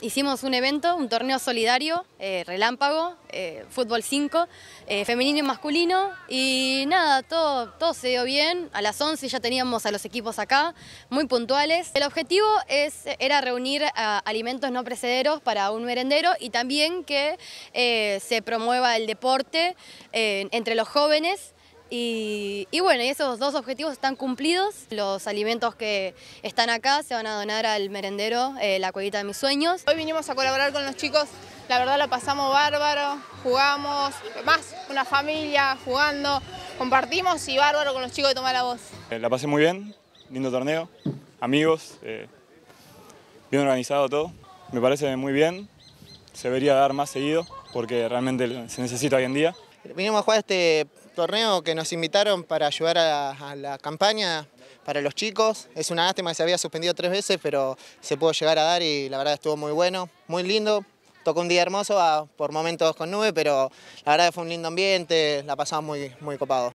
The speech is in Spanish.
Hicimos un evento, un torneo solidario, eh, relámpago, eh, fútbol 5, eh, femenino y masculino, y nada, todo, todo se dio bien, a las 11 ya teníamos a los equipos acá, muy puntuales. El objetivo es, era reunir alimentos no precederos para un merendero y también que se promueva el deporte entre los jóvenes y, bueno, esos dos objetivos están cumplidos. Los alimentos que están acá se van a donar al merendero, eh, la cuevita de mis sueños. Hoy vinimos a colaborar con los chicos, la verdad la pasamos bárbaro, jugamos, más una familia jugando, compartimos y bárbaro con los chicos de Tomar la Voz. Eh, la pasé muy bien, lindo torneo, amigos, eh, bien organizado todo, me parece muy bien, se debería dar más seguido porque realmente se necesita hoy en día. Vinimos a jugar este torneo que nos invitaron para ayudar a, la campaña para los chicos. Es una lástima que se había suspendido tres veces, pero se pudo llegar a dar y la verdad estuvo muy bueno, muy lindo. Tocó un día hermoso, ah, por momentos con nube, pero la verdad fue un lindo ambiente, la pasamos muy, muy copado.